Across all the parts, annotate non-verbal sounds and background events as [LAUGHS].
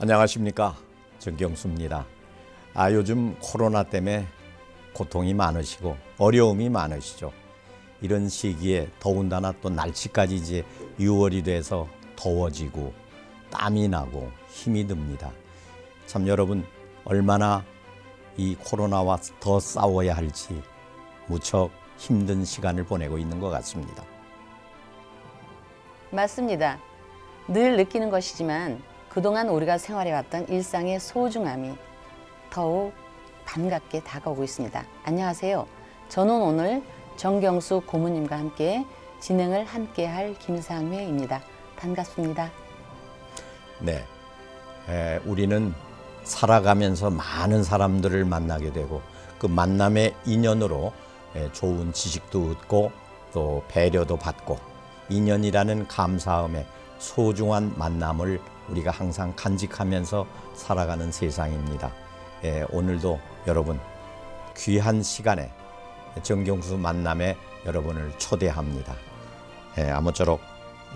안녕하십니까 정경수입니다. 아 요즘 코로나 때문에 고통이 많으시고 어려움이 많으시죠. 이런 시기에 더군다나 또 날씨까지 이제 6월이 돼서 더워지고 땀이 나고 힘이 듭니다. 참 여러분 얼마나 이 코로나와 더 싸워야 할지 무척 힘든 시간을 보내고 있는 것 같습니다. 맞습니다. 늘 느끼는 것이지만 그동안 우리가 생활해왔던 일상의 소중함이 더욱 반갑게 다가오고 있습니다. 안녕하세요. 저는 오늘 정경수 고모님과 함께 진행을 함께 할 김상회입니다. 반갑습니다. 네. 에, 우리는 살아가면서 많은 사람들을 만나게 되고 그 만남의 인연으로 에, 좋은 지식도 얻고 또 배려도 받고 인연이라는 감사함에 소중한 만남을 우리가 항상 간직하면서 살아가는 세상입니다. 예, 오늘도 여러분 귀한 시간에 정경수 만남에 여러분을 초대합니다. 예, 아무쪼록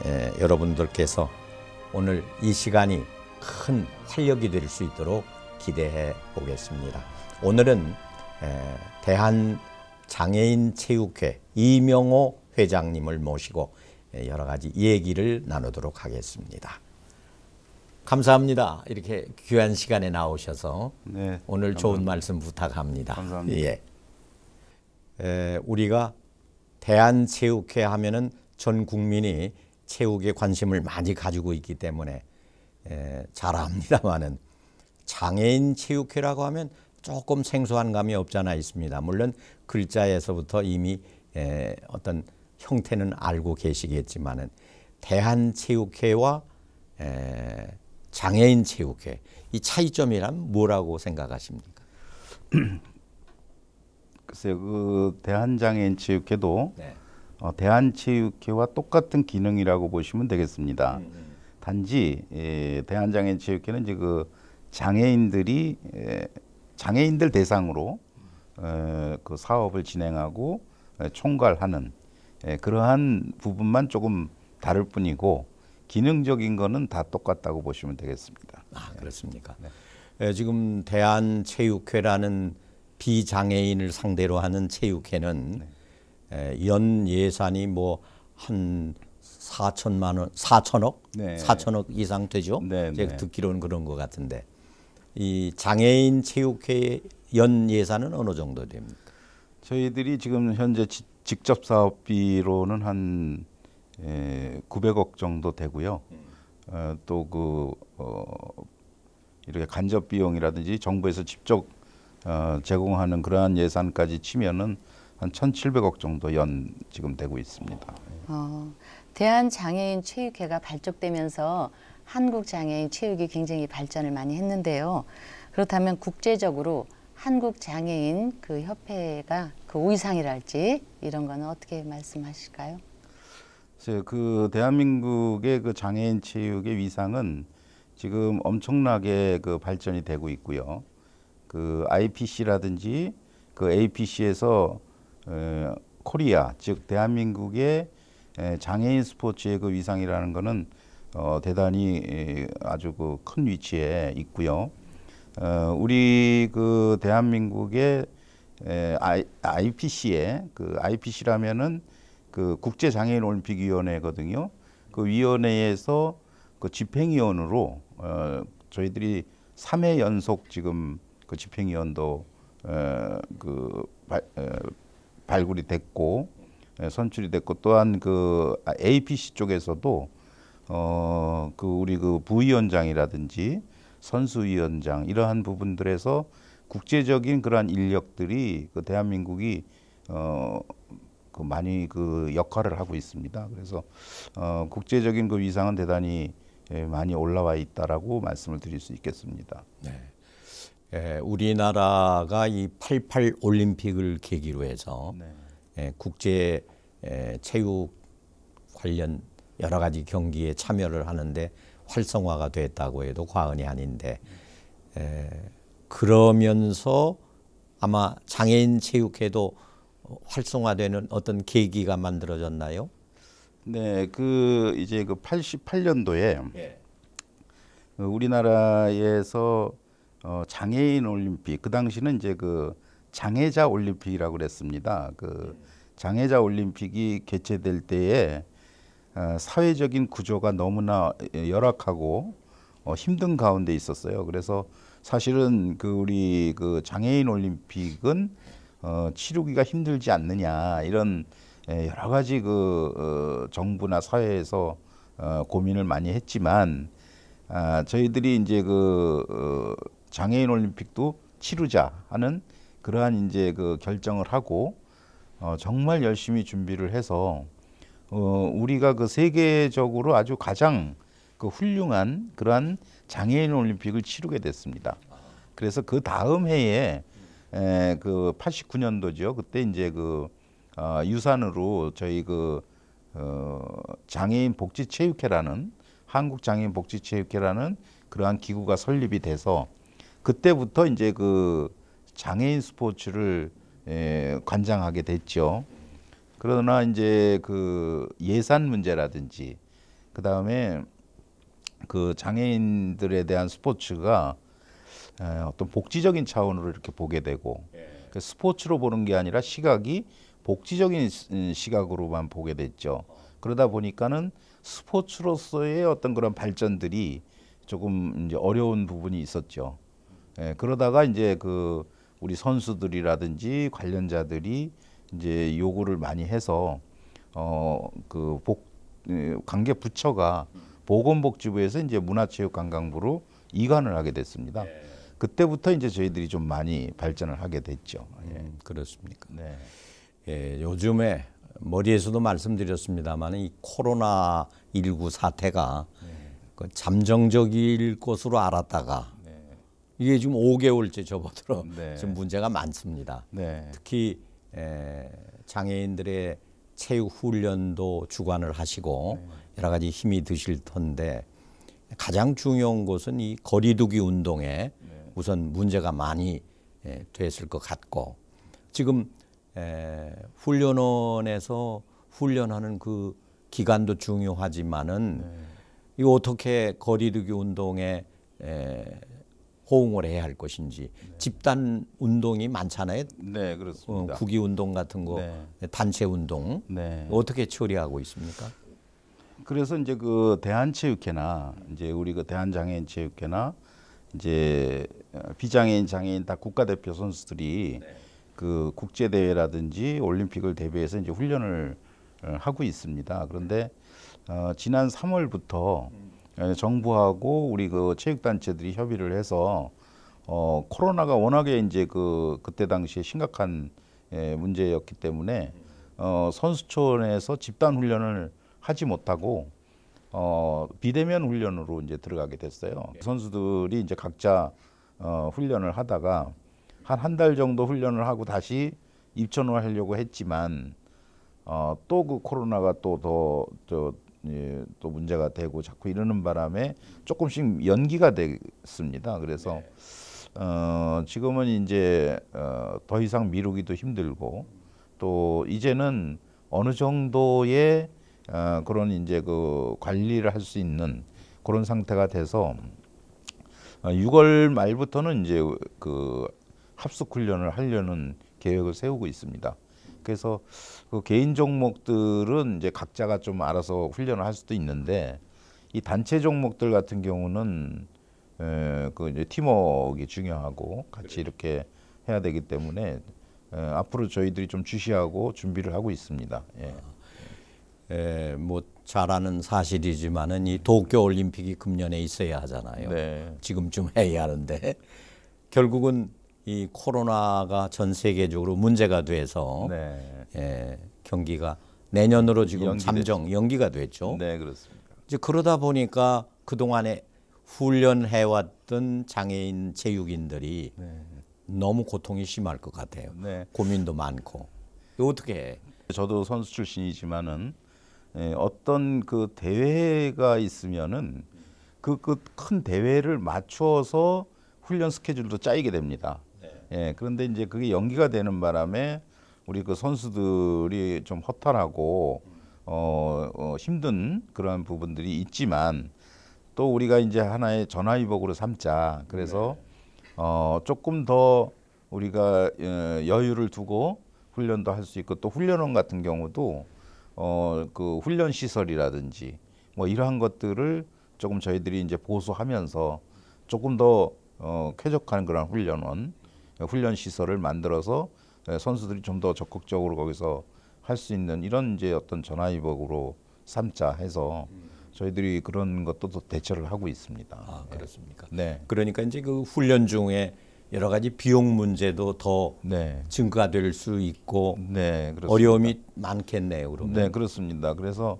예, 여러분들께서 오늘 이 시간이 큰 활력이 될 수 있도록 기대해 보겠습니다. 오늘은 예, 대한장애인체육회 이명호 회장님을 모시고 예, 여러 가지 얘기를 나누도록 하겠습니다. 감사합니다. 이렇게 귀한 시간에 나오셔서 네, 오늘 감사합니다. 좋은 말씀 부탁합니다. 감사합니다. 예. 에, 우리가 대한체육회 하면은 전 국민이 체육에 관심을 많이 가지고 있기 때문에 에, 잘 압니다만은 장애인 체육회라고 하면 조금 생소한 감이 없잖아 있습니다. 물론 글자에서부터 이미 에, 어떤 형태는 알고 계시겠지만은 대한체육회와 에, 장애인 체육회 이 차이점이란 뭐라고 생각하십니까? [CLEARS THROAT] 글쎄요, 그 대한장애인 체육회도 네. 어, 대한체육회와 똑같은 기능이라고 보시면 되겠습니다. 음, 음. 단지 예, 대한장애인 체육회는 이제 그 장애인들이 예, 장애인들 대상으로 어, 그 사업을 진행하고 에, 예, 총괄하는 에, 예, 그러한 부분만 조금 다를 뿐이고 기능적인 거는 다 똑같다고 보시면 되겠습니다. 아 네. 그렇습니까? 네. 네, 지금 대한체육회라는 비장애인을 상대로 하는 체육회는 네. 에, 연 예산이 뭐 한 4천만 원, 4천억, 네. 4천억 이상 되죠. 네, 네. 제가 듣기로는 그런 것 같은데 이 장애인 체육회 연 예산은 어느 정도 됩니까? 저희들이 지금 현재 직접 사업비로는 한 에, 예, 900억 정도 되고요. 어, 또그 어, 이렇게 간접 비용이라든지 정부에서 직접 어, 제공하는 그러한 예산까지 치면은 한 1,700억 정도 연 지금 되고 있습니다. 어, 대한장애인 체육회가 발족되면서 한국 장애인 체육이 굉장히 발전을 많이 했는데요. 그렇다면 국제적으로 한국 장애인 그 협회가 그 우위상이랄지 이런 거는 어떻게 말씀하실까요? 그 대한민국의 그 장애인 체육의 위상은 지금 엄청나게 그 발전이 되고 있고요. 그 IPC라든지 그 APC에서 에, 어, 코리아 즉 대한민국의 에, 장애인 스포츠의 그 위상이라는 것은 어, 대단히 에, 아주 그 큰 위치에 있고요. 어, 우리 그 대한민국의 에, I, IPC의 그 IPC라면은 그 국제 장애인 올림픽 위원회거든요. 그 위원회에서 그 집행위원으로 어 저희들이 3회 연속 지금 그 집행위원도 어그 어, 발굴이 됐고 예, 선출이 됐고 또한 그 APC 쪽에서도 어 그 우리 그 부위원장이라든지 선수위원장 이러한 부분들에서 국제적인 그러한 인력들이 그 대한민국이 어그 많이 그 역할을 하고 있습니다. 그래서 어, 국제적인 그 위상은 대단히 예, 많이 올라와 있다라고 말씀을 드릴 수 있겠습니다. 네. 예, 우리나라가 이 88 올림픽을 계기로 해서 네. 예, 국제 예, 체육 관련 여러 가지 경기에 참여를 하는데 활성화가 됐다고 해도 과언이 아닌데 에, 예, 그러면서 아마 장애인 체육회도 활성화되는 어떤 계기가 만들어졌나요? 네, 그 이제 그 88년도에 예. 그 우리나라에서 어, 장애인 올림픽 그 당시는 이제 그 장애자 올림픽이라고 그랬습니다. 그 예. 장애자 올림픽이 개최될 때에 어, 사회적인 구조가 너무나 예, 열악하고 어, 힘든 가운데 있었어요. 그래서 사실은 그 우리 그 장애인 올림픽은 어, 치르기가 힘들지 않느냐 이런 예, 여러 가지 그 어, 정부나 사회에서 어, 고민을 많이 했지만 아, 저희들이 이제 그 어, 장애인 올림픽도 치르자 하는 그러한 이제 그 결정을 하고 어, 정말 열심히 준비를 해서 어, 우리가 그 세계적으로 아주 가장 그 훌륭한 그러한 장애인 올림픽을 치르게 됐습니다. 그래서 그 다음 해에 에, 그 89년도죠. 그때 이제 그 어, 유산으로 저희 그 어, 장애인 복지 체육회라는 한국 장애인 복지 체육회라는 그러한 기구가 설립이 돼서 그때부터 이제 그 장애인 스포츠를 에, 관장하게 됐죠. 그러나 이제 그 예산 문제라든지 그 다음에 그 장애인들에 대한 스포츠가 예, 어떤 복지적인 차원으로 이렇게 보게 되고 예. 그 스포츠로 보는 게 아니라 시각이 복지적인 음, 시각으로만 보게 됐죠. 어. 그러다 보니까는 스포츠로서의 어떤 그런 발전들이 조금 이제 어려운 부분이 있었죠. 예, 그러다가 이제 그 우리 선수들이라든지 관련자들이 이제 요구를 많이 해서 어그복 예, 관계 부처가 음. 보건복지부에서 이제 문화체육관광부로 이관을 하게 됐습니다. 예. 그때부터 이제 저희들이 좀 많이 발전을 하게 됐죠. 예. 음, 그렇습니까? 네. 예, 요즘에 머리에서도 말씀드렸습니다만 이 코로나 19 사태가 네. 그 잠정적일 것으로 알았다가 네. 이게 지금 5개월째 접어들어 음, 네. 지금 문제가 많습니다. 네. 특히 에, 예, 장애인들의 체육 훈련도 주관을 하시고 네. 여러 가지 힘이 드실 텐데 가장 중요한 것은 이 거리두기 운동에 우선 문제가 많이 예, 됐을 것 같고 지금 훈련원에서 훈련하는 그 기간도 중요하지만은 네. 이 어떻게 거리두기 운동에 에, 호응을 해야 할 것인지 네. 집단 운동이 많잖아요. 네, 그렇습니다. 어, 구기 운동 같은 거, 네. 단체 운동 네. 어떻게 처리하고 있습니까? 그래서 이제 그 대한체육회나 이제 우리 그 대한장애인체육회나 이제 비장애인 장애인 다 국가대표 선수들이 네. 그 국제 대회라든지 올림픽을 대비해서 이제 훈련을 어, 하고 있습니다. 그런데 어, 지난 3월부터 음. 예, 정부하고 우리 그 체육단체들이 협의를 해서 어, 코로나가 워낙에 이제 그 그때 당시에 심각한 예, 문제였기 때문에 어, 선수촌에서 집단 훈련을 하지 못하고 어, 비대면 훈련으로 이제 들어가게 됐어요. 네. 선수들이 이제 각자 어, 훈련을 하다가 한 한 달 정도 훈련을 하고 다시 입천을 하려고 했지만 어, 또 그 코로나가 또더또 예, 또 문제가 되고 자꾸 이러는 바람에 조금씩 연기가 됐습니다. 그래서 네. 어, 지금은 이제 어, 더 이상 미루기도 힘들고 또 이제는 어느 정도의 어, 그런 이제 그 관리를 할 수 있는 그런 상태가 돼서 6월 아, 말부터는 이제 그 합숙 훈련을 하려는 계획을 세우고 있습니다. 그래서 그 개인 종목들은 이제 각자가 좀 알아서 훈련을 할 수도 있는데 이 단체 종목들 같은 경우는 에, 그 이제 팀워크가 중요하고 같이 이렇게 해야 되기 때문에 에, 앞으로 저희들이 좀 주시하고 준비를 하고 있습니다. 예. 아, 에, 뭐 잘하는 사실이지만은 이 도쿄 올림픽이 금년에 있어야 하잖아요. 네. 지금쯤 해야 하는데 결국은 이 코로나가 전 세계적으로 문제가 돼서 네. 예, 경기가 내년으로 지금 연기됐... 잠정 연기가 됐죠. 네, 그렇습니다. 이제 그러다 보니까 그 동안에 훈련해 왔던 장애인 체육인들이 네. 너무 고통이 심할 것 같아요. 네. 고민도 많고 어떻게? 해? 저도 선수 출신이지만은 예, 어떤 그 대회가 있으면은 그 큰 대회를 맞춰서 훈련 스케줄도 짜이게 됩니다. 네. 예, 그런데 이제 그게 연기가 되는 바람에 우리 그 선수들이 좀 허탈하고 어, 어, 힘든 그러한 부분들이 있지만 또 우리가 이제 하나의 전화위복으로 삼자. 그래서 네. 어, 조금 더 우리가 어, 여유를 두고 훈련도 할 수 있고 또 훈련원 같은 경우도 어, 그 훈련 시설이라든지 뭐 이러한 것들을 조금 저희들이 이제 보수하면서 조금 더 어, 쾌적한 그런 훈련원, 훈련 시설을 만들어서 예, 선수들이 좀 더 적극적으로 거기서 할 수 있는 이런 이제 어떤 전화위복으로 삼자 해서 저희들이 그런 것도 대처를 하고 있습니다. 아, 그렇습니까? 네. 그러니까 이제 그 훈련 중에 여러 가지 비용 문제도 더 네. 증가될 수 있고 네, 어려움이 많겠네요. 그러면. 네, 그렇습니다. 그래서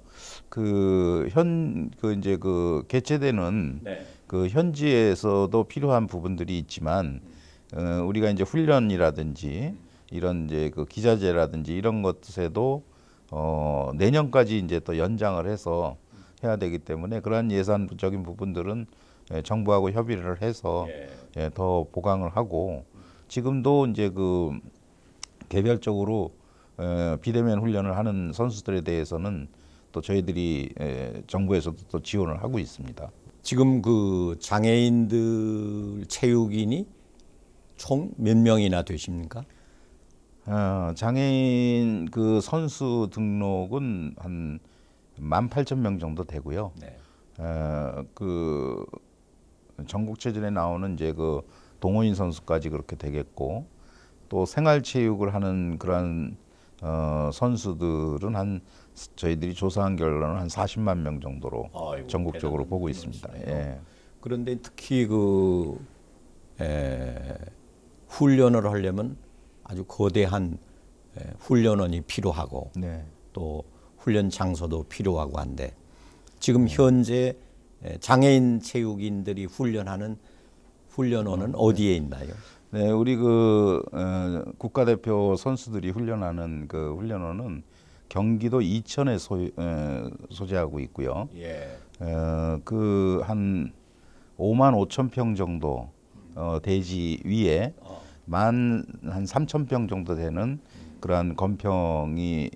그 현그 그 이제 그 개최되는 네. 그 현지에서도 필요한 부분들이 있지만 어, 우리가 이제 훈련이라든지 이런 이제 그 기자재라든지 이런 것에도 어, 내년까지 이제 또 연장을 해서 해야 되기 때문에 그러한 예산적인 부분들은 예, 정부하고 협의를 해서 예. 예. 더 보강을 하고 지금도 이제 그 개별적으로 에, 어, 비대면 훈련을 하는 선수들에 대해서는 또 저희들이 에, 예, 정부에서도 또 지원을 하고 있습니다. 지금 그 장애인들 체육인이 총 몇 명이나 되십니까? 어, 장애인 그 선수 등록은 한 18,000명 정도 되고요. 네. 어, 그 전국체전에 나오는 이제 그 동호인 선수까지 그렇게 되겠고 또 생활체육을 하는 그러한 어, 선수들은 한 저희들이 조사한 결론은 한 40만 명 정도로 아이고, 전국적으로 보고 있습니다. 예. 그런데 특히 그 에, 훈련을 하려면 아주 거대한 에, 훈련원이 필요하고 네. 또 훈련 장소도 필요하고 한데 지금 현재 예, 장애인 체육인들이 훈련하는 훈련원은 어, 네. 어디에 있나요? 네, 우리 그 어, 국가대표 선수들이 훈련하는 그 훈련원은 경기도 이천에 소, 에, 소재하고 있고요. 예. 어, 그 한 5만 5천 평 정도 어, 대지 위에 어. 만한 3천 평 정도 되는 그러한 건평이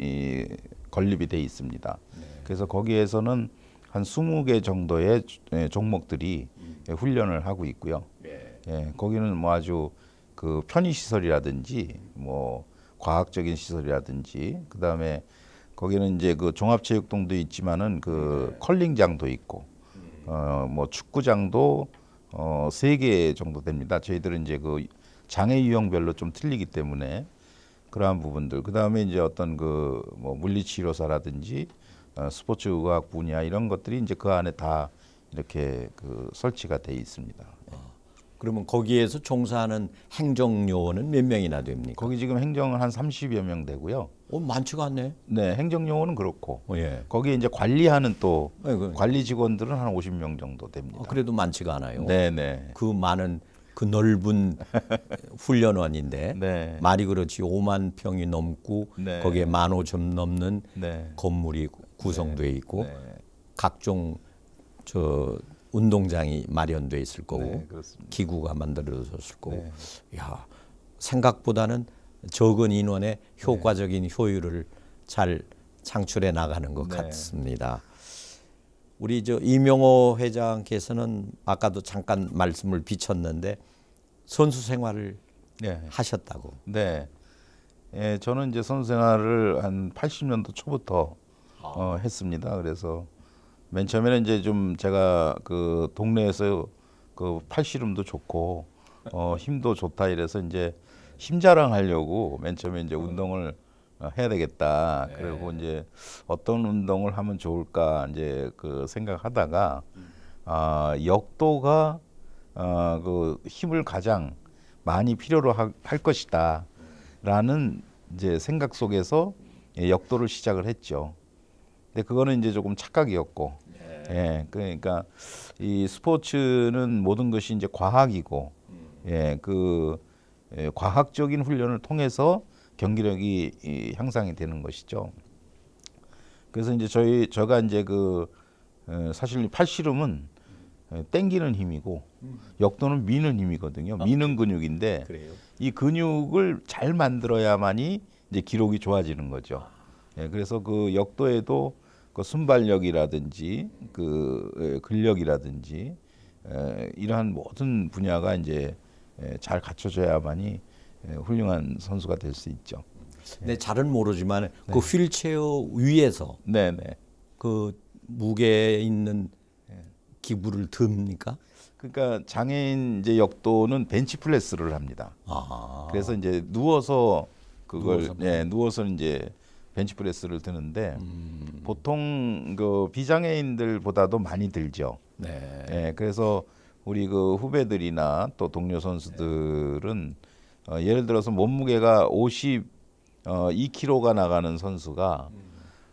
건립이 돼 있습니다. 네. 그래서 거기에서는 한 20개 정도의 예, 종목들이 음. 예, 훈련을 하고 있고요. 예. 예. 거기는 뭐 아주 그 편의 시설이라든지 뭐 과학적인 시설이라든지 그다음에 거기는 이제 그 종합체육동도 있지만은 그 네. 컬링장도 있고 음. 어뭐 축구장도 어세 개 정도 됩니다. 저희들은 이제 그 장애 유형별로 좀 틀리기 때문에 그러한 부분들 그다음에 이제 어떤 그뭐 물리치료사라든지 어, 스포츠 의학 분야 이런 것들이 이제 그 안에 다 이렇게 그 설치가 돼 있습니다. 예. 아, 그러면 거기에서 종사하는 행정 요원은 몇 명이나 됩니까? 거기 지금 행정은 한 30여 명 되고요. 어, 많지가 않네. 네, 행정 요원은 그렇고. 어, 예. 거기에 이제 관리하는 또 네, 그, 관리 직원들은 한 50명 정도 됩니다. 어, 그래도 많지가 않아요. 네, 네. 그 많은 그 넓은 [LAUGHS] 훈련원인데 네. 말이 그렇지 5만 평이 넘고 네. 거기에 만 5천 넘는 네. 건물이 고 구성돼 네. 있고 네. 각종 저 운동장이 마련돼 있을 네, 거고 네, 기구가 만들어졌을 거고 네. 야 생각보다는 적은 인원에 효과적인 효율을 잘 창출해 나가는 것 같습니다. 우리 저 이명호 회장께서는 아까도 잠깐 말씀을 비쳤는데 선수 생활을 네. 하셨다고. 네. 예, 저는 이제 선수 생활을 한 80년도 초부터 아. 어, 했습니다. 그래서 맨 처음에는 이제 좀 제가 그 동네에서 그 팔씨름도 좋고 어, 힘도 좋다 이래서 이제 힘자랑 하려고 맨 처음에 이제 운동을 어, 해야 되겠다. 네. 그리고 이제 어떤 운동을 하면 좋을까 이제 그 생각하다가 음. 아, 역도가 어, 그 힘을 가장 많이 필요로 하, 할 것이다라는 이제 생각 속에서 예, 역도를 시작을 했죠. 근데 그거는 이제 조금 착각이었고. 예. 예. 그러니까 이 스포츠는 모든 것이 이제 과학이고 음. 예, 그 예, 과학적인 훈련을 통해서 경기력이 이, 향상이 되는 것이죠. 그래서 이제 저희 저가 이제 그 에, 어, 사실 팔씨름은 에, 땡기는 힘이고 음. 역도는 미는 힘이거든요. 아, 미는 근육인데 그래요? 이 근육을 잘 만들어야만이 이제 기록이 좋아지는 거죠. 아. 예, 그래서 그 역도에도 그 순발력이라든지 그 근력이라든지 이러한 모든 분야가 이제 잘 갖춰져야만이 훌륭한 선수가 될 수 있죠. 네, 잘은 모르지만 그 네. 그 휠체어 위에서 네, 네. 그무게 있는 기구를 듭니까? 그러니까 장애인 이제 역도는 벤치 플레스를 합니다. 아. 그래서 이제 누워서 그걸 누워서 예, 누워서 이제 벤치프레스를 드는데 음. 보통 그 비장애인들보다도 많이 들죠. 네. 네. 그래서 우리 그 후배들이나 또 동료 선수들은 네. 어, 예를 들어서 몸무게가 52kg가 어, 나가는 선수가 음.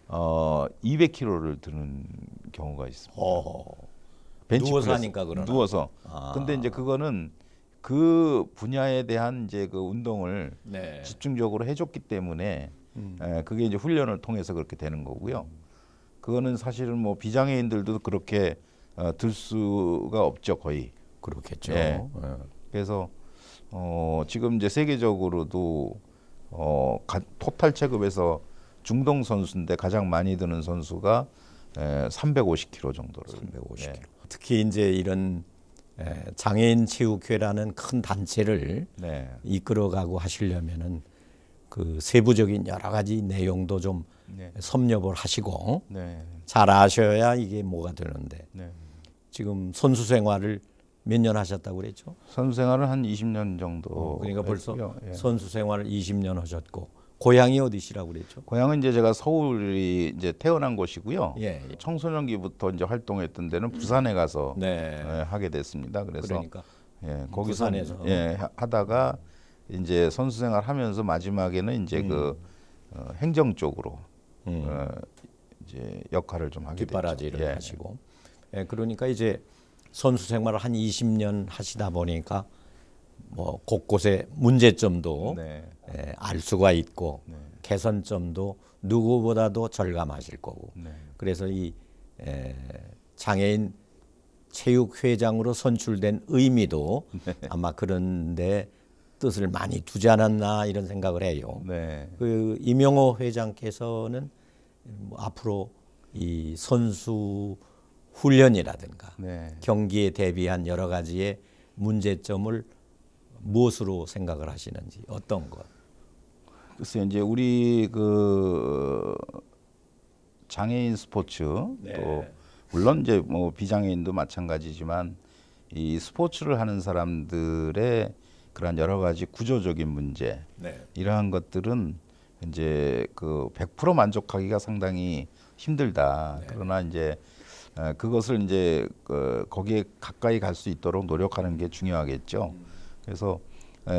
어 200kg를 드는 경우가 있습니다. 어허. 누워서 하니까 그러나 누워서. 아. 근데 이제 그거는 그 분야에 대한 이제 그 운동을 네. 집중적으로 해줬기 때문에 음. 예, 에, 그게 이제 훈련을 통해서 그렇게 되는 거고요. 그거는 사실은 뭐 비장애인들도 그렇게 어, 들 수가 없죠 거의. 그렇겠죠. 예. 예. 그래서 어, 지금 이제 세계적으로도 어, 가, 토탈 체급에서 중동 선수인데 가장 많이 드는 선수가 에, 예, 350kg 정도를. 350kg. 예. 특히 이제 이런 에, 예, 장애인 체육회라는 큰 단체를 네. 이끌어가고 하시려면은 그 세부적인 여러 가지 내용도 좀 네. 섭렵을 하시고 네. 잘 아셔야 이게 뭐가 되는데 네. 지금 선수 생활을 몇 년 하셨다고 그랬죠? 선수 생활을 한 20년 정도. 어, 그러니까 벌써 예. 선수 생활을 20년 하셨고 고향이 어디시라고 그랬죠? 고향은 이제 제가 서울이 이제 태어난 곳이고요. 예, 예. 청소년기부터 이제 활동했던 데는 부산에 가서 네. 예, 하게 됐습니다. 그래서 그러니까. 예, 거기서 부산에서 예, 하다가 이제 선수 생활 하면서 마지막에는 이제 그, 음. 그 어, 행정 쪽으로 음. 어, 이제 역할을 좀 하게 뒷바라지를 됐죠. 예. 하시고 예. 예, 그러니까 이제 선수 생활을 한 20년 하시다 보니까 뭐 곳곳에 문제점도 네. 예, 알 수가 있고 네. 개선점도 누구보다도 절감하실 거고 네. 그래서 이 에, 예, 장애인 체육회장으로 선출된 의미도 [LAUGHS] 네. 아마 그런데 뜻을 많이 두지 않았나 이런 생각을 해요. 네. 그 이명호 회장께서는 뭐 앞으로 이 선수 훈련이라든가 네. 경기에 대비한 여러 가지의 문제점을 무엇으로 생각을 하시는지 어떤 것? 글쎄 이제 우리 그 장애인 스포츠 네. 또 물론 이제 뭐 비장애인도 마찬가지지만 이 스포츠를 하는 사람들의 그러한 여러 가지 구조적인 문제 네. 이러한 것들은 이제 그 100% 만족하기가 상당히 힘들다. 네. 그러나 이제 어, 그것을 이제 그 거기에 가까이 갈 수 있도록 노력하는 게 중요하겠죠. 음. 그래서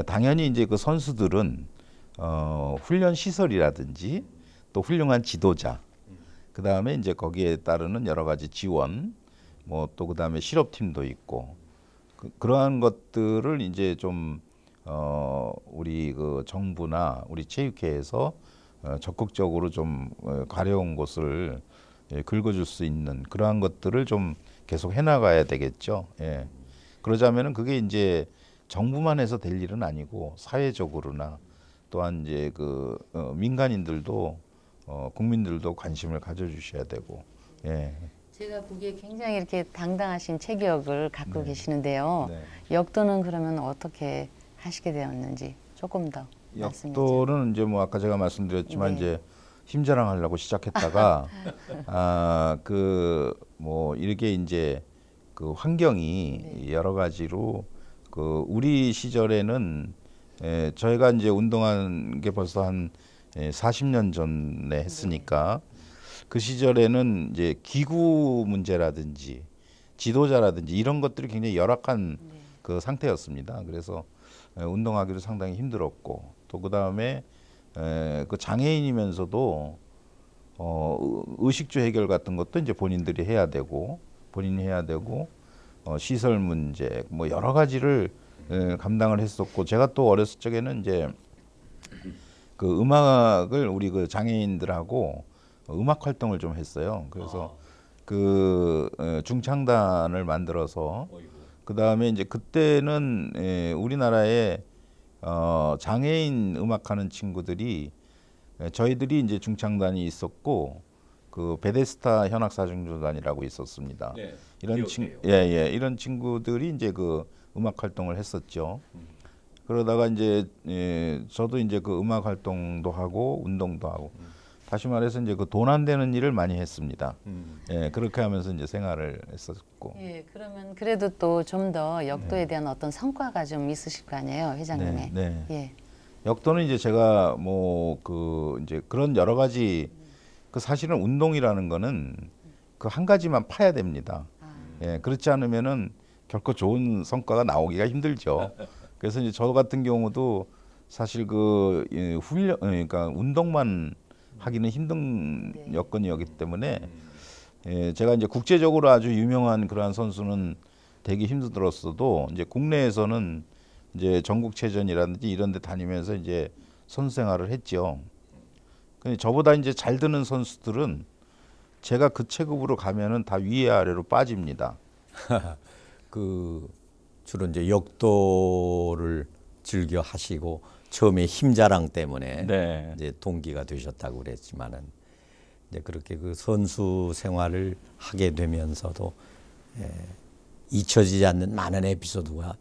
당연히 이제 그 선수들은 어, 훈련 시설이라든지 또 훌륭한 지도자, 음. 그 다음에 이제 거기에 따르는 여러 가지 지원, 뭐 또 그 다음에 실업팀도 있고 그, 러한 것들을 이제 좀 어, 우리 그 정부나 우리 체육회에서 어, 적극적으로 좀 어, 가려운 곳을 예, 긁어줄 수 있는 그러한 것들을 좀 계속 해나가야 되겠죠. 예. 그러자면은 그게 이제 정부만 해서 될 일은 아니고 사회적으로나 또한 이제 그 어, 민간인들도 어, 국민들도 관심을 가져주셔야 되고 예. 제가 보기에 굉장히 이렇게 당당하신 체격을 갖고 네. 계시는데요. 네. 역도는 그러면 어떻게 하시게 되었는지 조금 더 역도는 이제 뭐 아까 제가 말씀드렸지만 네. 이제 힘자랑 하려고 시작했다가 [LAUGHS] 아그 뭐 이렇게 이제 그 환경이 네. 여러 가지로 그 우리 시절에는 에, 예, 저희가 이제 운동한 게 벌써 한 에, 예, 40년 전에 했으니까 네. 그 시절에는 이제 기구 문제라든지 지도자라든지 이런 것들이 굉장히 열악한 네. 그 상태였습니다. 그래서 운동하기도 상당히 힘들었고 또 그다음에 에, 그 장애인이면서도 어, 의식주 해결 같은 것도 이제 본인들이 해야 되고 본인이 해야 되고 어, 시설 문제 뭐 여러 가지를 에, 감당을 했었고 제가 또 어렸을 적에는 이제 그 음악을 우리 그 장애인들하고 음악 활동을 좀 했어요. 그래서 아. 그 중창단을 만들어서 그 다음에 이제 그때는 예, 우리나라에 어, 장애인 음악하는 친구들이 예, 저희들이 이제 중창단이 있었고 그 베데스타 현악사중조단이라고 있었습니다. 네, 이런 친예예 예, 이런 친구들이 이제 그 음악 활동을 했었죠. 음. 그러다가 이제 예, 저도 이제 그 음악 활동도 하고 운동도 하고 음. 다시 말해서 이제 그 돈 안 되는 일을 많이 했습니다. 음. 예, 그렇게 하면서 이제 생활을 했었고. 예, 그러면 그래도 또 좀 더 역도에 네. 대한 어떤 성과가 좀 있으실 거 아니에요, 회장님의. 네. 네. 예. 역도는 이제 제가 뭐 그 이제 그런 여러 가지 그 사실은 운동이라는 거는 그 한 가지만 파야 됩니다. 아. 예, 그렇지 않으면은 결코 좋은 성과가 나오기가 힘들죠. 그래서 이제 저 같은 경우도 사실 그 훈련 어, 그러니까 운동만 하기는 힘든 네. 여건이었기 때문에 음. 예, 제가 이제 국제적으로 아주 유명한 그러한 선수는 되게 힘들었어도 이제 국내에서는 이제 전국체전이라든지 이런 데 다니면서 이제 선수 생활을 했죠. 근데 저보다 이제 잘 드는 선수들은 제가 그 체급으로 가면은 다 위에 아래로 빠집니다. [LAUGHS] 그 주로 이제 역도를 즐겨 하시고 처음에 힘자랑 때문에 네. 이제 동기가 되셨다고 그랬지만은 이제 그렇게 그 선수 생활을 하게 되면서도 예, 잊혀지지 않는 많은 에피소드가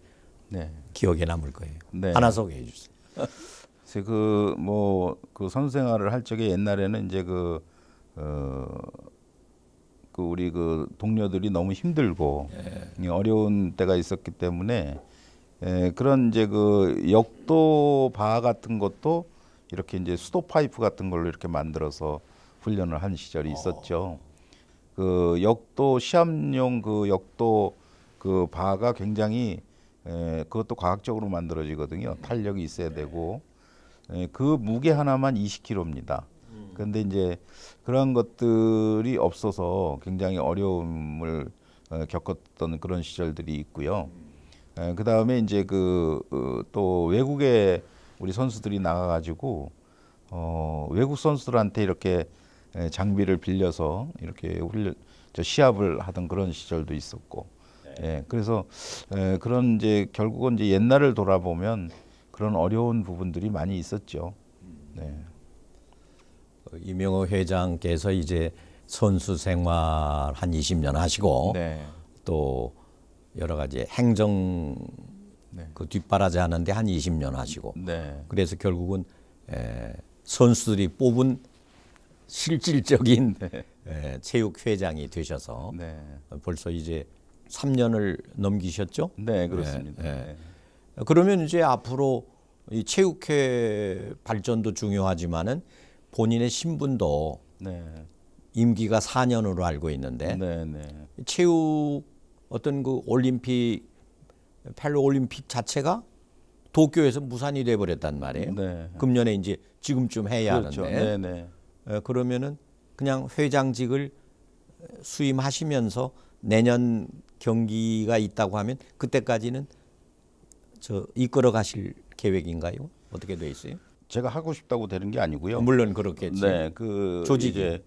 네. 기억에 남을 거예요. 네. 하나 소개해 주세요. 그래그뭐그 [LAUGHS] 뭐, 그 선수 생활을 할 적에 옛날에는 이제 그 어, 그 우리 그 동료들이 너무 힘들고 예. 어려운 때가 있었기 때문에 에, 예, 그런 이제 그 역도 바 같은 것도 이렇게 이제 수도 파이프 같은 걸로 이렇게 만들어서 훈련을 한 시절이 어. 있었죠. 그 역도 시험용 그 역도 그 바가 굉장히 에, 예, 그것도 과학적으로 만들어지거든요. 탄력이 있어야 네. 되고 에, 예, 그 무게 하나만 20kg입니다. 그런데 음. 이제 그런 것들이 없어서 굉장히 어려움을 어, 겪었던 그런 시절들이 있고요. 음. 예, 그다음에 이제 그또 어, 외국에 우리 선수들이 나가 가지고 어 외국 선수들한테 이렇게 에, 예, 장비를 빌려서 이렇게 훈련 저 시합을 하던 그런 시절도 있었고 네. 예 그래서 에, 예, 그런 이제 결국은 이제 옛날을 돌아보면 그런 어려운 부분들이 많이 있었죠. 음. 네. 어, 이명호 회장께서 이제 선수 생활 한 20년 하시고 네. 또 여러 가지 행정 네. 그 뒷바라지 하는데 한 20년 하시고 네. 그래서 결국은 에, 선수들이 뽑은 실질적인 네. 에, 체육회장이 되셔서 네. 벌써 이제 3년을 넘기셨죠? 네 그렇습니다. 에, 예, 예. 네. 그러면 이제 앞으로 이 체육회 발전도 중요하지만은 본인의 신분도 네. 임기가 4년으로 알고 있는데 체육 어떤 그 올림픽 팔로 올림픽 자체가 도쿄에서 무산이 돼 버렸단 말이에요. 네. 금년에 이제 지금쯤 해야 그렇죠. 하는데 네, 네. 어, 그러면은 그냥 회장직을 수임하시면서 내년 경기가 있다고 하면 그때까지는 저 이끌어 가실 계획인가요? 어떻게 돼 있어요? 제가 하고 싶다고 되는 게 아니고요. 물론 그렇겠지. 네, 그 조직에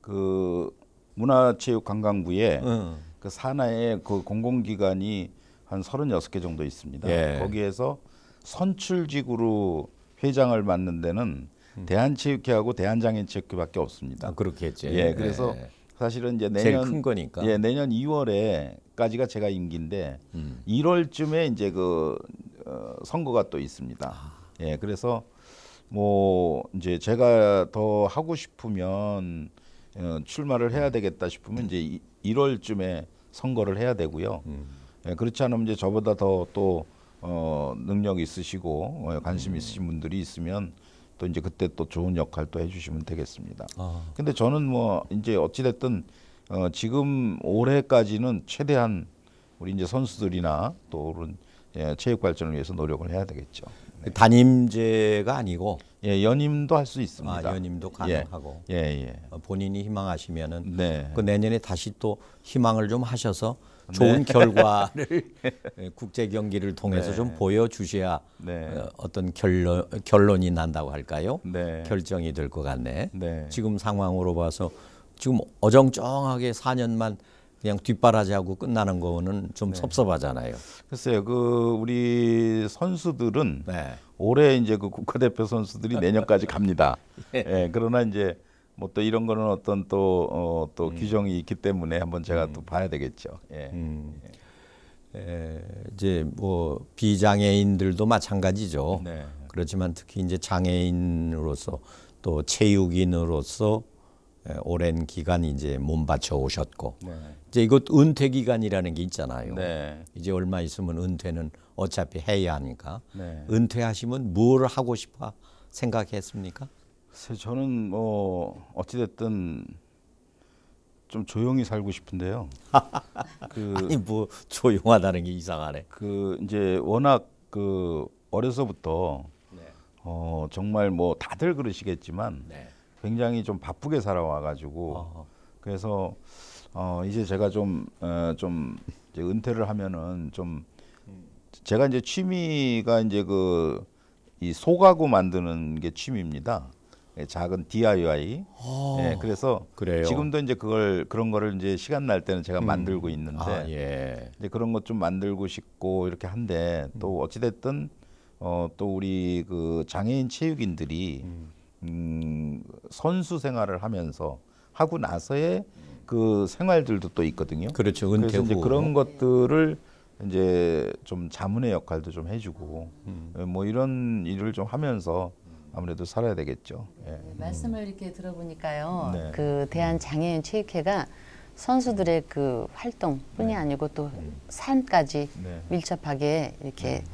그 문화체육관광부에 음. 그 산하에 그 공공기관이 한 36개 정도 있습니다. 예. 거기에서 선출직으로 회장을 맡는 데는 음. 대한체육회하고 대한장애인체육회밖에 없습니다. 아, 그렇겠죠. 예, 그래서 예. 사실은 이제 내년 큰 거니까. 예, 내년 2월에까지가 제가 임기인데 음. 1월쯤에 이제 그 어, 선거가 또 있습니다. 아. 예, 그래서 뭐 이제 제가 더 하고 싶으면 어, 출마를 해야 되겠다 싶으면 이제 1월쯤에 선거를 해야 되고요. 음. 예, 그렇지 않으면 이제 저보다 더 또 어, 능력 있으시고 어, 관심 음. 있으신 분들이 있으면 또 이제 그때 또 좋은 역할 도 해주시면 되겠습니다. 아. 근데 저는 뭐 이제 어찌 됐든 어, 지금 올해까지는 최대한 우리 이제 선수들이나 또 그런 예, 체육 발전을 위해서 노력을 해야 되겠죠. 네. 담임제가 아니고 예, 연임도 할 수 있습니다. 아, 연임도 예, 가능하고. 예, 예. 예. 본인이 희망하시면은 네. 그 내년에 다시 또 희망을 좀 하셔서 네. 좋은 네. [LAUGHS] 결과를 예, 국제 경기를 통해서 네. 좀 보여 주셔야 네. 어, 어떤 결론 결론이 난다고 할까요? 네. 결정이 될 것 같네. 지금 상황으로 봐서 지금 어정쩡하게 4년만 그냥 뒷바라지하고 끝나는 거는 좀 섭섭하잖아요. 글쎄요, 그 우리 선수들은 올해 이제 그 국가대표 선수들이 내년까지 갑니다. [LAUGHS] 예. 예. 그러나 이제 뭐 또 이런 거는 어떤 또또 어, 또 음. 규정이 있기 때문에 한번 제가 음. 또 봐야 되겠죠. 예. 음. 예. 이제 뭐 비장애인들도 마찬가지죠. 네. 그렇지만 특히 이제 장애인으로서 또 체육인으로서 오랜 기간 이제 몸바쳐 오셨고 네. 이제 이것 은퇴 기간이라는 게 있잖아요. 네. 이제 얼마 있으면 은퇴는 어차피 해야 하니까 네. 은퇴하시면 뭘 하고 싶어 생각했습니까? 저는 뭐 어찌됐든 좀 조용히 살고 싶은데요. [LAUGHS] 그 아니 뭐 조용하다는 게 이상하네. 그 이제 워낙 그 어려서부터 네. 어 정말 뭐 다들 그러시겠지만 네. 굉장히 좀 바쁘게 살아와가지고 어허. 그래서 어 이제 제가 좀어좀 어, 좀 이제 은퇴를 하면은 좀 제가 이제 취미가 이제 그 이 소가구 만드는 게 취미입니다. 예, 작은 DIY. 아, 예, 그래서 그래요. 지금도 이제 그걸 그런 거를 이제 시간 날 때는 제가 음. 만들고 있는데 아, 예. 이제 그런 것 좀 만들고 싶고 이렇게 한데 음. 또 어찌 됐든 어, 또 우리 그 장애인 체육인들이 음. 음, 선수 생활을 하면서 하고 나서의 그 생활들도 또 있거든요. 그렇죠. 그래서 이제 그런 것들을 이제 좀 자문의 역할도 좀 해주고 음. 뭐 이런 일을 좀 하면서 음. 아무래도 살아야 되겠죠. 예. 네, 말씀을 이렇게 들어보니까요. 네. 그 대한 장애인 체육회가 선수들의 그 활동뿐이 네. 아니고 또 산까지 음. 네. 밀접하게 이렇게 네.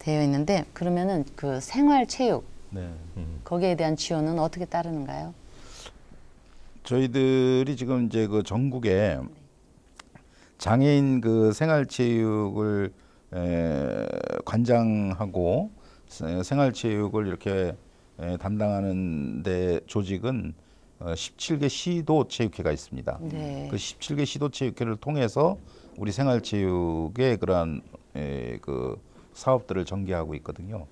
되어 있는데 그러면은 그 생활 체육 음. 거기에 대한 지원은 어떻게 따르는가요? 저희들이 지금 이제 그 전국에 장애인 그 생활체육을 에, 관장하고 생활체육을 이렇게 에, 담당하는 데 조직은 어, 17개 시도 체육회가 있습니다. 네. 그 17개 시도 체육회를 통해서 우리 생활체육의 그러한 에, 그 사업들을 전개하고 있거든요.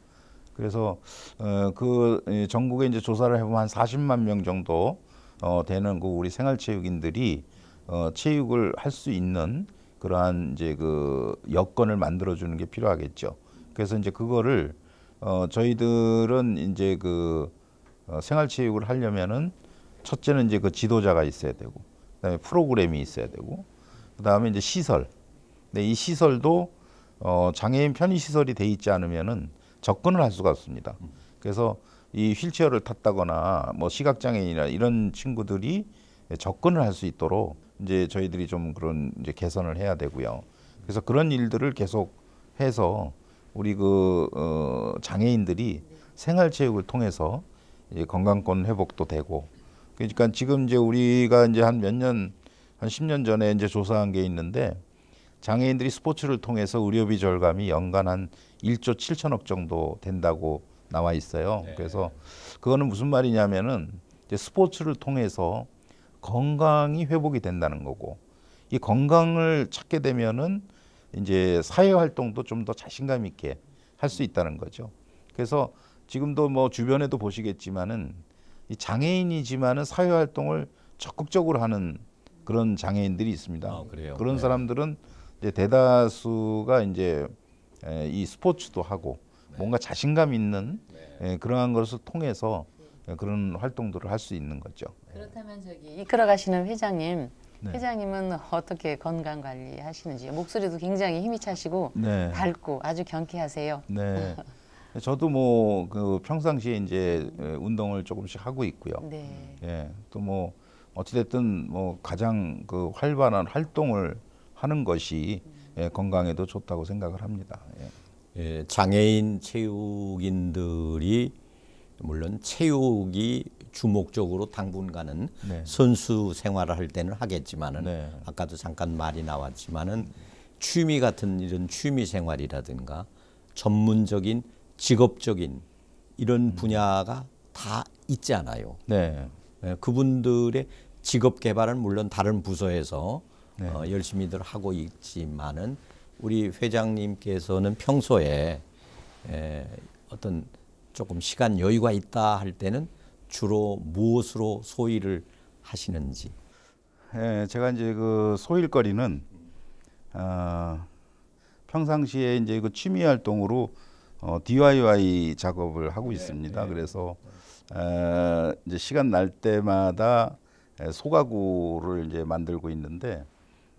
그래서 어, 그 전국에 이제 조사를 해보면 한 40만 명 정도 어, 되는 그 우리 생활체육인들이 어, 체육을 할 수 있는 그러한 이제 그 여건을 만들어 주는 게 필요하겠죠. 그래서 이제 그거를 어, 저희들은 이제 그 어, 생활체육을 하려면은 첫째는 이제 그 지도자가 있어야 되고 그다음에 프로그램이 있어야 되고 그다음에 이제 시설. 근데 이 시설도 어, 장애인 편의 시설이 돼 있지 않으면은 접근을 할 수가 없습니다. 그래서 이 휠체어를 탔다거나 뭐 시각 장애인이나 이런 친구들이 접근을 할 수 있도록 이제 저희들이 좀 그런 이제 개선을 해야 되고요. 그래서 그런 일들을 계속 해서 우리 그 어, 장애인들이 생활체육을 통해서 이제 건강권 회복도 되고 그러니까 지금 이제 우리가 이제 한 몇 년한 십 년 전에 이제 조사한 게 있는데 장애인들이 스포츠를 통해서 의료비 절감이 연간 한 1조 7천억 정도 된다고 나와 있어요. 네. 그래서 그거는 무슨 말이냐면은 이제 스포츠를 통해서 건강이 회복이 된다는 거고 이 건강을 찾게 되면은 이제 사회 활동도 좀 더 자신감 있게 할 수 있다는 거죠. 그래서 지금도 뭐 주변에도 보시겠지만은 이 장애인이지만은 사회 활동을 적극적으로 하는 그런 장애인들이 있습니다. 아, 그런 네. 사람들은 이제 대다수가 이제 에, 이 스포츠도 하고 네. 뭔가 자신감 있는 네. 그러한 것을 통해서 예, 그런 활동들을 할 수 있는 거죠. 그렇다면 저기 이끌어 가시는 회장님 네. 회장님은 어떻게 건강 관리 하시는지 목소리도 굉장히 힘이 차시고 네. 밝고 아주 경쾌하세요. 네. [LAUGHS] 저도 뭐그 평상시에 이제 예, 운동을 조금씩 하고 있고요. 네. 예. 또뭐 어찌됐든 뭐 가장 그 활발한 활동을 하는 것이 예, 건강에도 좋다고 생각을 합니다. 예. 예, 장애인 체육인들이 물론 체육이 주목적으로 당분간은 네. 선수 생활을 할 때는 하겠지만은 네. 아까도 잠깐 말이 나왔지만은 취미 같은 이런 취미 생활이라든가 전문적인 직업적인 이런 음. 분야가 다 있지 않아요. 네. 네. 그분들의 직업 개발은 물론 다른 부서에서 네. 어, 열심히들 하고 있지만은 우리 회장님께서는 평소에 에, 어떤 조금 시간 여유가 있다 할 때는 주로 무엇으로 소일을 하시는지. 예, 제가 이제 그 소일거리는 어, 평상시에 이제 그 취미 활동으로 어, DIY 작업을 하고 있습니다. 네. 네. 그래서 어, 이제 시간 날 때마다 소가구를 이제 만들고 있는데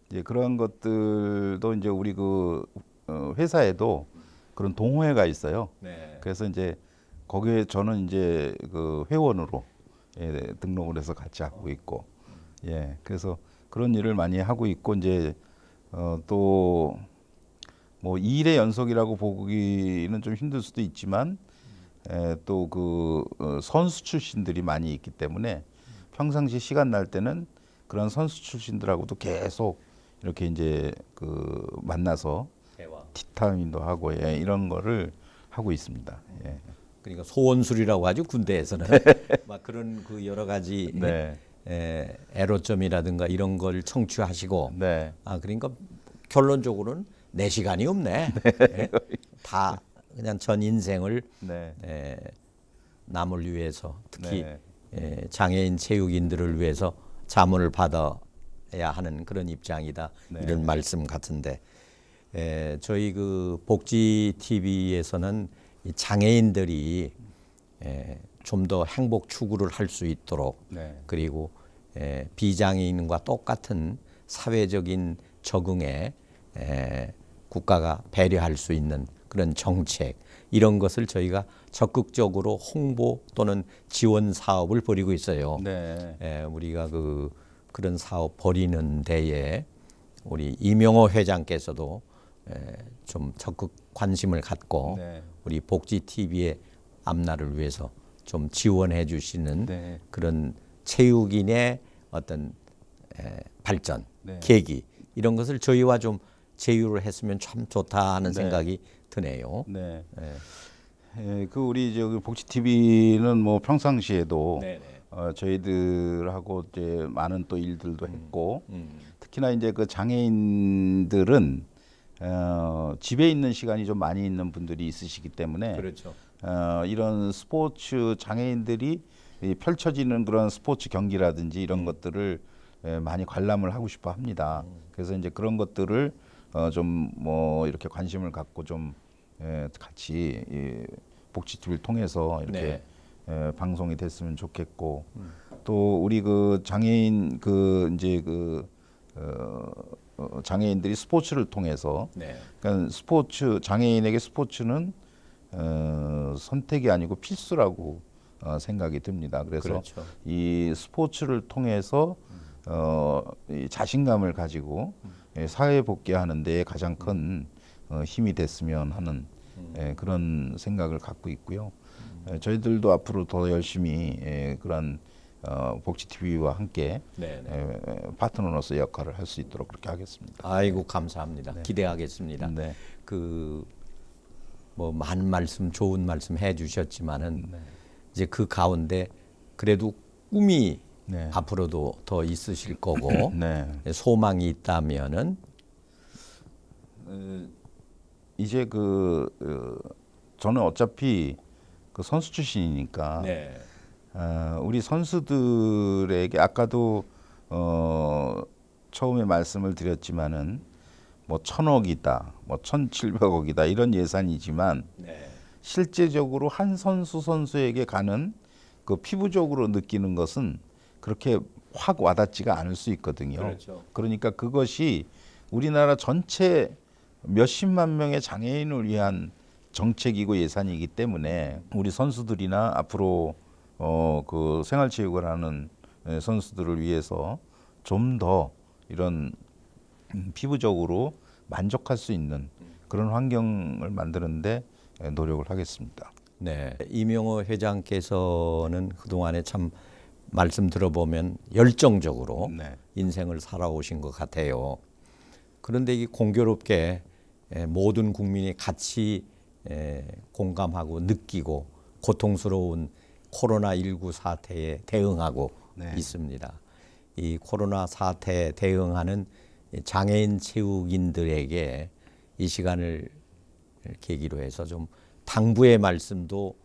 이제 그런 것들도 이제 우리 그 어, 회사에도 그런 동호회가 있어요. 네. 그래서 이제 거기에 저는 이제 그 회원으로 예, 등록을 해서 같이 하고 있고 예 그래서 그런 일을 많이 하고 있고 이제 어, 또뭐 일의 연속이라고 보기는 좀 힘들 수도 있지만 예, 또그 어, 선수 출신들이 많이 있기 때문에 평상시 시간 날 때는 그런 선수 출신들하고도 계속 이렇게 이제 그 만나서 대화. 티타임도 하고 예, 이런 거를 하고 있습니다. 예. 그러니까 소원술이라고 하죠 군대에서는 [LAUGHS] 막 그런 그 여러 가지 네. 에, 애로점이라든가 이런 걸 청취하시고 네. 아 그러니까 결론적으로는 내 시간이 없네 네. 예? 다 그냥 전 인생을 네. 에, 남을 위해서 특히 네. 에, 장애인 체육인들을 위해서 자문을 받아야 하는 그런 입장이다 네. 이런 말씀 같은데 에, 저희 그 복지 TV에서는 장애인들이 예, 좀더 행복 추구를 할 수 있도록 네. 그리고 에, 예, 비장애인과 똑같은 사회적인 적응에 에, 예, 국가가 배려할 수 있는 그런 정책 이런 것을 저희가 적극적으로 홍보 또는 지원 사업을 벌이고 있어요. 네. 에, 우리가 그 그런 사업 벌이는 데에 우리 이명호 회장께서도 좀 적극 관심을 갖고 네. 우리 복지 TV의 앞날을 위해서 좀 지원해 주시는 네. 그런 체육인의 어떤 에, 발전 네. 계기 이런 것을 저희와 좀 제휴를 했으면 참 좋다 하는 네. 생각이 드네요. 네. 네. 에, 그 우리 저기 복지 TV는 뭐 평상시에도 네, 어, 저희들하고 이제 많은 또 일들도 음. 했고 음. 음. 특히나 이제 그 장애인들은 어, 집에 있는 시간이 좀 많이 있는 분들이 있으시기 때문에 그렇죠. 어, 이런 스포츠 장애인들이 펼쳐지는 그런 스포츠 경기라든지 이런 음. 것들을 예, 많이 관람을 하고 싶어 합니다. 음. 그래서 이제 그런 것들을 어, 좀뭐 이렇게 관심을 갖고 좀 예, 같이 예, 복지 t 을 통해서 이렇게 네. 예, 방송이 됐으면 좋겠고 음. 또 우리 그 장애인 그 이제 그 어, 어, 장애인들이 스포츠를 통해서 네. 그러니까 스포츠 장애인에게 스포츠는 어, 선택이 아니고 필수라고 어, 생각이 듭니다. 그래서 그렇죠. 이 스포츠를 통해서 어, 이 자신감을 가지고 음. 예, 사회 복귀하는 데 가장 큰 어, 힘이 됐으면 하는 음. 에, 예, 그런 생각을 갖고 있고요. 음. 예, 에, 저희들도 앞으로 더 열심히 에, 그런 어, 복지TV와 함께 네, 네. 에, 파트너로서 역할을 할 수 있도록 그렇게 하겠습니다. 아이고 감사합니다. 네. 기대하겠습니다. 네. 그뭐 많은 말씀 좋은 말씀 해주셨지만은 네. 이제 그 가운데 그래도 꿈이 네. 앞으로도 더 있으실 거고 [CLEARS THROAT] 예, 소망이 있다면은 이제 그 어, 저는 어차피 그 선수 출신이니까. 어, 우리 선수들에게 아까도 어, 처음에 말씀을 드렸지만은 뭐 천억이다, 뭐 천칠백억이다 이런 예산이지만 네. 실제적으로 한 선수 선수에게 가는 그 피부적으로 느끼는 것은 그렇게 확 와닿지가 않을 수 있거든요. 그렇죠. 그러니까 그것이 우리나라 전체 몇십만 명의 장애인을 위한 정책이고 예산이기 때문에 우리 선수들이나 앞으로 어, 그 생활체육을 하는 예, 선수들을 위해서 좀 더 이런 피부적으로 만족할 수 있는 그런 환경을 만드는데 예, 노력을 하겠습니다. 네, 이명호 회장께서는 그동안에 참 말씀 들어보면 열정적으로 네. 인생을 살아오신 것 같아요. 그런데 이 공교롭게 예, 모든 국민이 같이 공감하고 느끼고 고통스러운 코로나19 사태에 대응하고 네. 있습니다. 이 코로나 사태에 대응하는 장애인 체육인들에게 이 시간을 계기로 해서 좀 당부의 말씀도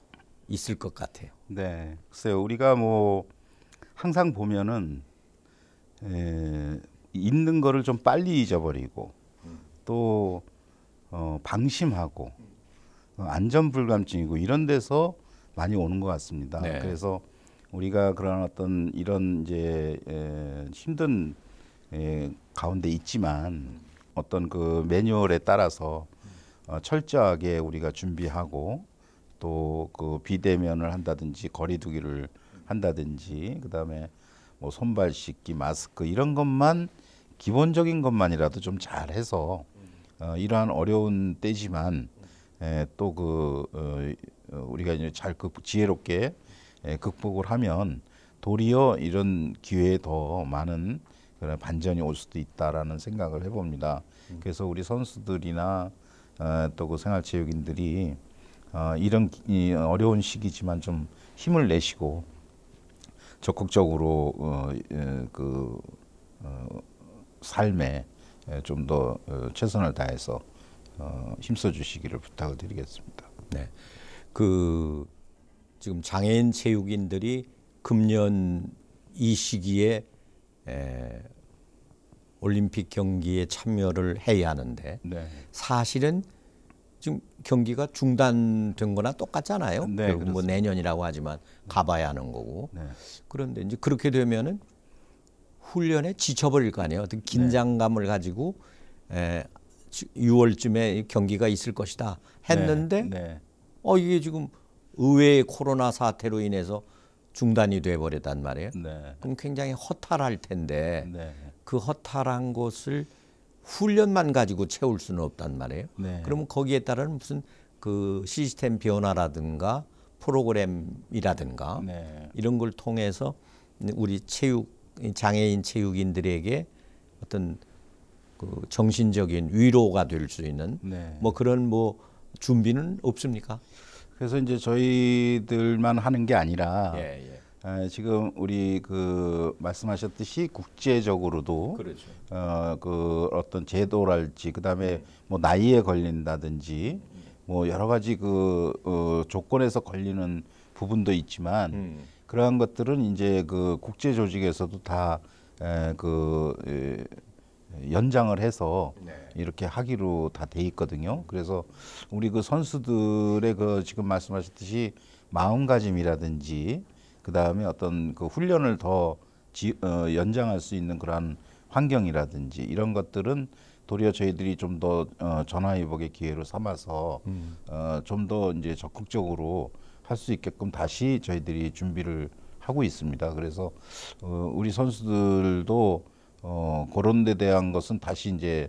있을 것 같아요. 네, 글쎄요. 우리가 뭐 항상 보면은 에, 있는 거를 좀 빨리 잊어버리고 또 어, 방심하고 어, 안전 불감증이고 이런 데서 많이 오는 것 같습니다. 네. 그래서 우리가 그런 어떤 이런 이제 에, 힘든 에, 가운데 있지만 어떤 그 매뉴얼에 따라서 어, 철저하게 우리가 준비하고 또 그 비대면을 한다든지 거리두기를 한다든지 그다음에 뭐 손발 씻기, 마스크 이런 것만 기본적인 것만이라도 좀 잘해서 어, 이러한 어려운 때지만 에, 또그 어, 어, 우리가 이제 잘 극복, 지혜롭게 예, 극복을 하면 도리어 이런 기회에 더 많은 그런 반전이 올 수도 있다라는 생각을 해봅니다. 음. 그래서 우리 선수들이나 어, 또그 생활체육인들이 어, 이런 어려운 시기지만 좀 힘을 내시고 적극적으로 어, 예, 그 어, 삶에 예, 좀더 어, 최선을 다해서 어, 힘써 주시기를 부탁을 드리겠습니다. 네. 그 지금 장애인 체육인들이 금년 이 시기에 에, 올림픽 경기에 참여를 해야 하는데 네. 사실은 지금 경기가 중단된 거나 똑같잖아요. 네, 결국 뭐 내년이라고 하지만 가봐야 하는 거고. 네. 그런데 이제 그렇게 되면은 훈련에 지쳐버릴 거 아니에요. 어떤 긴장감을 가지고 에, 6월쯤에 경기가 있을 것이다 네. 했는데 네. 어 이게 지금 의외의 코로나 사태로 인해서 중단이 돼 버렸단 말이에요. 네. 그럼 굉장히 허탈할 텐데 네. 그 허탈한 곳을 훈련만 가지고 채울 수는 없단 말이에요. 네. 그러면 거기에 따른 무슨 그 시스템 변화라든가 프로그램이라든가 네. 이런 걸 통해서 우리 체육 장애인 체육인들에게 어떤 그 정신적인 위로가 될 수 있는 네. 뭐 그런 뭐 준비는 없습니까? 그래서 이제 저희들만 하는 게 아니라 예, 예. 아, 지금 우리 그 말씀하셨듯이 국제적으로도 그렇죠. 어, 그 어떤 제도랄지 그다음에 뭐 나이에 걸린다든지 뭐 여러 가지 그 어, 조건에서 걸리는 부분도 있지만 음. 그러한 것들은 이제 그 국제 조직에서도 다그 연장을 해서 네. 이렇게 하기로 다 돼 있거든요. 그래서 우리 그 선수들의 그 지금 말씀하셨듯이 마음가짐이라든지 그 다음에 어떤 그 훈련을 더 지, 어, 연장할 수 있는 그러한 환경이라든지 이런 것들은 도리어 저희들이 좀 더 어, 전화위복의 기회로 삼아서 음. 어, 좀더 이제 적극적으로 할 수 있게끔 다시 저희들이 준비를 하고 있습니다. 그래서 어, 우리 선수들도 어, 그런 데 대한 것은 다시 이제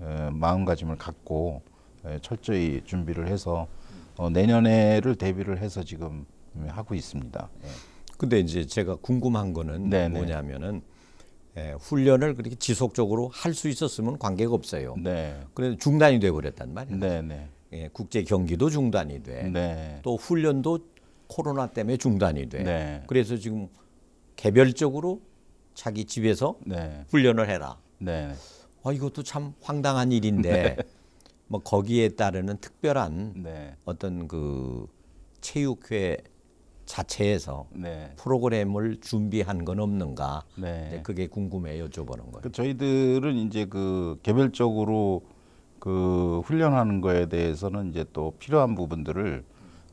에, 마음가짐을 갖고 에, 철저히 준비를 해서 어, 내년에를 대비를 해서 지금 하고 있습니다. 예. 근데 이제 제가 궁금한 거는 네네. 네. 뭐냐면은 에, 훈련을 그렇게 지속적으로 할 수 있었으면 관계가 없어요. 네. 그런데 중단이 돼 버렸단 말이에요. 네네. 네. 예, 국제 경기도 중단이 돼. 네. 또 훈련도 코로나 때문에 중단이 돼. 네. 그래서 지금 개별적으로 자기 집에서 네. 훈련을 해라. 네. 아, 이것도 참 황당한 일인데 네. 뭐 거기에 따르는 특별한 네. 어떤 그 체육회 자체에서 네. 프로그램을 준비한 건 없는가? 네. 그게 궁금해 요저보는 거예요. 그 저희들은 이제 그 개별적으로 그 훈련하는 거에 대해서는 이제 또 필요한 부분들을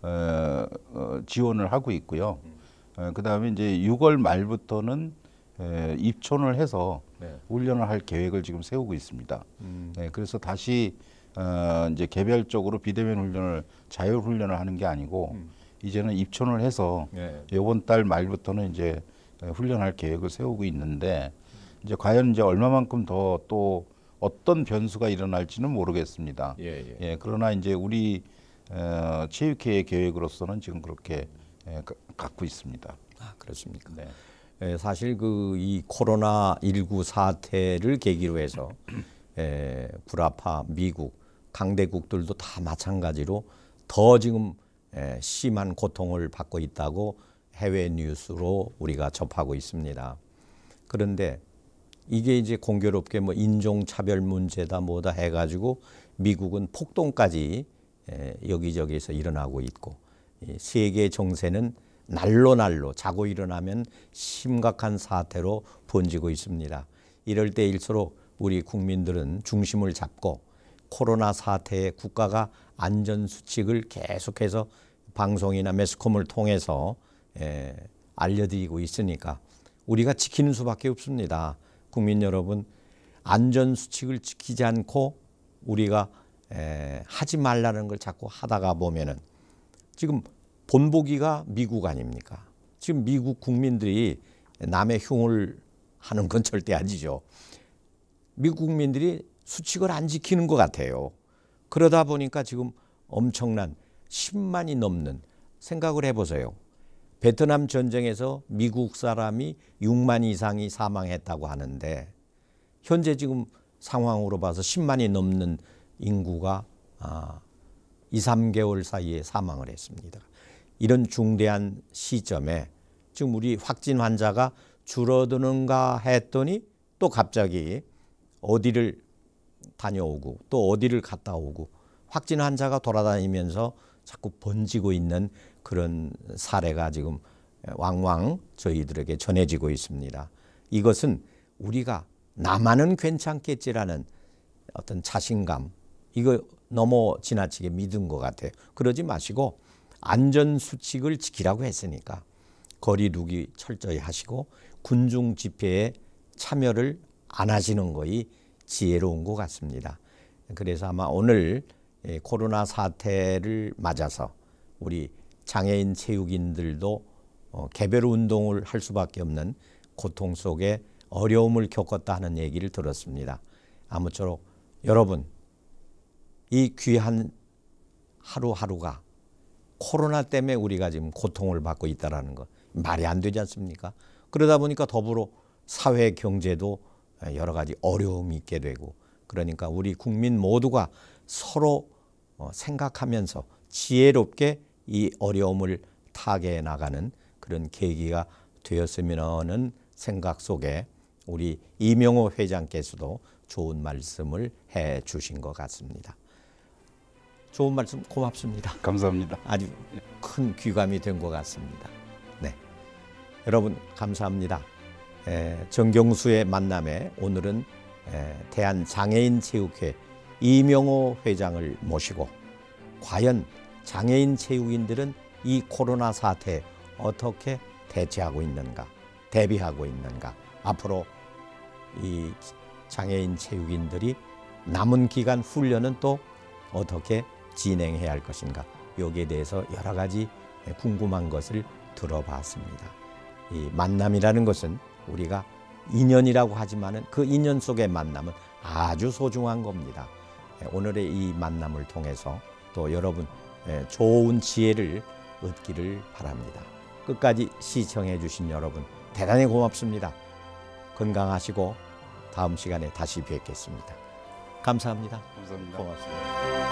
어, 어, 지원을 하고 있고요. 어, 그다음에 이제 6월 말부터는 입촌을 해서 네. 훈련을 할 계획을 지금 세우고 있습니다. 음. 네, 그래서 다시 어, 이제 개별적으로 비대면 훈련을 자율 훈련을 하는 게 아니고 음. 이제는 입촌을 해서 네. 이번 달 말부터는 이제 훈련할 계획을 세우고 있는데 이제 과연 이제 얼마만큼 더 또 어떤 변수가 일어날지는 모르겠습니다. 예, 예. 예 그러나 이제 우리 어, 체육회의 계획으로서는 지금 그렇게 예, 가, 갖고 있습니다. 아 그렇습니까? 네. 예, 사실 그 이 코로나 19 사태를 계기로 해서 에, 예, 구라파 미국 강대국들도 다 마찬가지로 더 지금 에, 예, 심한 고통을 받고 있다고 해외 뉴스로 우리가 접하고 있습니다. 그런데 이게 이제 공교롭게 뭐 인종차별 문제다 뭐다 해가지고 미국은 폭동까지 에, 여기저기에서 일어나고 있고 이 세계 정세는 날로 날로 자고 일어나면 심각한 사태로 번지고 있습니다. 이럴 때일수록 우리 국민들은 중심을 잡고 코로나 사태에 국가가 안전 수칙을 계속해서 방송이나 매스컴을 통해서 에, 예, 알려드리고 있으니까 우리가 지키는 수밖에 없습니다. 국민 여러분 안전 수칙을 지키지 않고 우리가 에, 예, 하지 말라는 걸 자꾸 하다가 보면은 지금 본보기가 미국 아닙니까? 지금 미국 국민들이 남의 흉을 하는 건 절대 아니죠. 미국 국민들이 수칙을 안 지키는 것 같아요. 그러다 보니까 지금 엄청난 10만이 넘는 생각을 해보세요. 베트남 전쟁에서 미국 사람이 6만 이상이 사망했다고 하는데 현재 지금 상황으로 봐서 10만이 넘는 인구가 2, 아, 3개월 사이에 사망을 했습니다. 이런 중대한 시점에 지금 우리 확진 환자가 줄어드는가 했더니 또 갑자기 어디를 다녀오고 또 어디를 갔다 오고 확진 환자가 돌아다니면서 자꾸 번지고 있는 그런 사례가 지금 왕왕 저희들에게 전해지고 있습니다. 이것은 우리가 나만은 괜찮겠지라는 어떤 자신감 이거 너무 지나치게 믿은 것 같아요. 그러지 마시고 안전 수칙을 지키라고 했으니까 거리두기 철저히 하시고 군중 집회에 참여를 안 하시는 것이 지혜로운 것 같습니다. 그래서 아마 오늘 예, 코로나 사태를 맞아서 우리 장애인 체육인들도 어, 개별 운동을 할 수밖에 없는 고통 속에 어려움을 겪었다 하는 얘기를 들었습니다. 아무쪼록 여러분 이 귀한 하루하루가 코로나 때문에 우리가 지금 고통을 받고 있다라는 거 말이 안 되지 않습니까? 그러다 보니까 더불어 사회 경제도 여러 가지 어려움이 있게 되고 그러니까 우리 국민 모두가 서로 어, 생각하면서 지혜롭게 이 어려움을 타개해 나가는 그런 계기가 되었으면 하는 생각 속에 우리 이명호 회장께서도 좋은 말씀을 해 주신 것 같습니다. 좋은 말씀 고맙습니다. 감사합니다. 아주 큰 귀감이 된 것 같습니다. 네, 여러분 감사합니다. 에, 정경수의 만남에 오늘은 에, 대한장애인체육회 이명호 회장을 모시고 과연 장애인 체육인들은 이 코로나 사태에 어떻게 대처하고 있는가, 대비하고 있는가, 앞으로 이 장애인 체육인들이 남은 기간 훈련은 또 어떻게 진행해야 할 것인가 여기에 대해서 여러 가지 예, 궁금한 것을 들어봤습니다. 이 만남이라는 것은 우리가 인연이라고 하지만은 그 인연 속의 만남은 아주 소중한 겁니다. 예, 오늘의 이 만남을 통해서 또 여러분 예, 좋은 지혜를 얻기를 바랍니다. 끝까지 시청해 주신 여러분 대단히 고맙습니다. 건강하시고 다음 시간에 다시 뵙겠습니다. 감사합니다. 감사합니다. 고맙습니다.